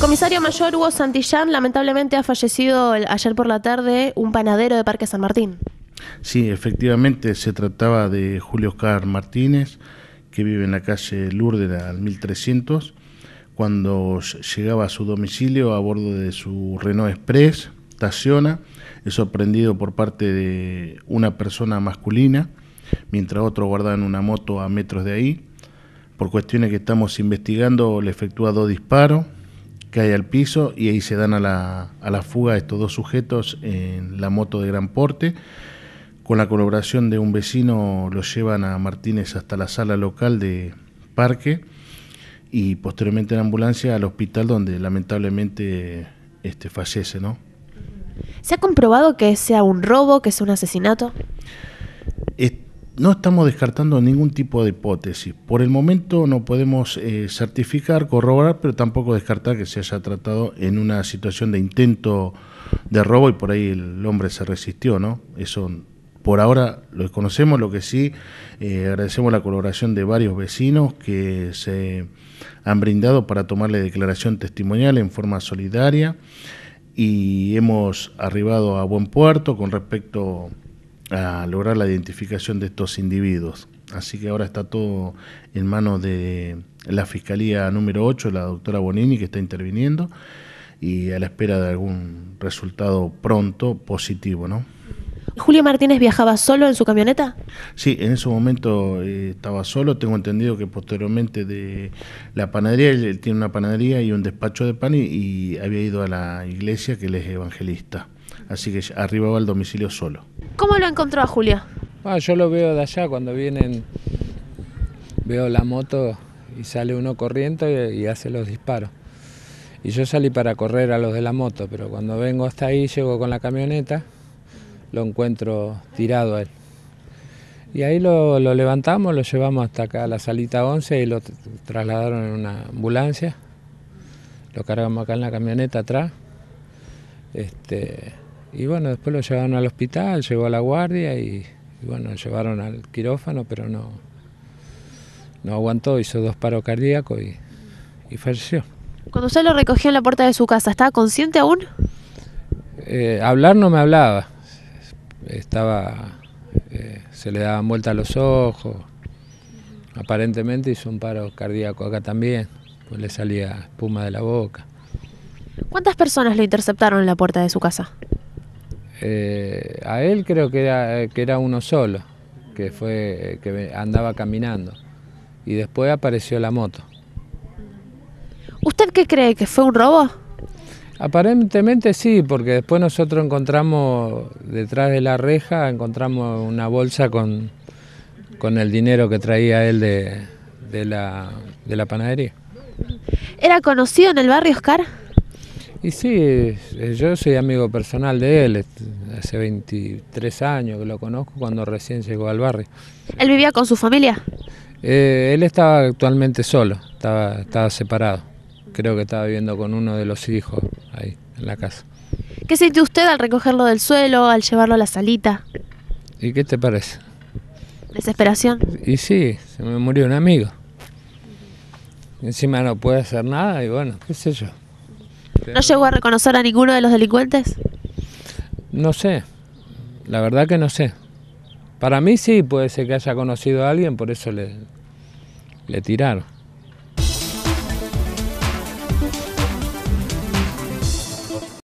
Comisario Mayor Hugo Santillán lamentablemente ha fallecido ayer por la tarde un panadero de Parque San Martín. Sí, efectivamente se trataba de Julio Oscar Martínez, que vive en la calle Lourdes al 1300, cuando llegaba a su domicilio a bordo de su Renault Express, estaciona, es sorprendido por parte de una persona masculina, mientras otro guardaba en una moto a metros de ahí. Por cuestiones que estamos investigando, le efectúa dos disparos, cae al piso y ahí se dan a la, a la fuga estos dos sujetos en la moto de gran porte. Con la colaboración de un vecino los llevan a Martínez hasta la sala local de Parque y posteriormente en ambulancia al hospital donde lamentablemente este, fallece. ¿no? ¿Se ha comprobado que sea un robo, que sea un asesinato? No estamos descartando ningún tipo de hipótesis. Por el momento no podemos eh, certificar, corroborar, pero tampoco descartar que se haya tratado en una situación de intento de robo y por ahí el hombre se resistió, ¿no? Eso por ahora lo desconocemos, lo que sí eh, agradecemos la colaboración de varios vecinos que se han brindado para tomarle declaración testimonial en forma solidaria y hemos arribado a buen puerto con respecto a lograr la identificación de estos individuos. Así que ahora está todo en manos de la Fiscalía número 8, la doctora Bonini, que está interviniendo, y a la espera de algún resultado pronto positivo, ¿no? ¿Julio Martínez viajaba solo en su camioneta? Sí, en ese momento eh, estaba solo. Tengo entendido que posteriormente de la panadería, él, tiene una panadería y un despacho de pan y, había ido a la iglesia que él es evangelista. Así que arribaba al domicilio solo. ¿Cómo lo encontró a Julia ah, yo lo veo de allá cuando vienen, veo la moto y sale uno corriendo y, hace los disparos. Y yo salí para correr a los de la moto, pero cuando vengo hasta ahí, llego con la camioneta, lo encuentro tirado a él. Y ahí lo, levantamos, lo llevamos hasta acá a la salita 11 y lo trasladaron en una ambulancia. Lo cargamos acá en la camioneta atrás. Este, y bueno, después lo llevaron al hospital, llegó a la guardia y, bueno, lo llevaron al quirófano, pero no, no aguantó, hizo dos paros cardíacos y, falleció. Cuando usted lo recogió en la puerta de su casa, ¿estaba consciente aún? Eh, hablar no me hablaba. Estaba. Eh, se le daban vuelta los ojos. Aparentemente hizo un paro cardíaco acá también, pues le salía espuma de la boca. ¿Cuántas personas lo interceptaron en la puerta de su casa? Eh, a él creo que era, eh, que era uno solo, que, fue, que andaba caminando. Y después apareció la moto. ¿Usted qué cree? ¿Que fue un robo? Aparentemente sí, porque después nosotros encontramos, detrás de la reja, encontramos una bolsa con, con el dinero que traía él de, la, de la panadería. ¿Era conocido en el barrio Oscar? Y sí, yo soy amigo personal de él, hace 23 años que lo conozco, cuando recién llegó al barrio. ¿Él vivía con su familia? Eh, él estaba actualmente solo, estaba, separado. Creo que estaba viviendo con uno de los hijos ahí en la casa. ¿Qué sintió usted al recogerlo del suelo, al llevarlo a la salita? ¿Y qué te parece? ¿Desesperación? Y sí, se me murió un amigo. Encima no puede hacer nada y bueno, qué sé yo. Este, ¿No llegó a reconocer a ninguno de los delincuentes? No sé, la verdad que no sé. Para mí sí, puede ser que haya conocido a alguien, por eso le, le tiraron.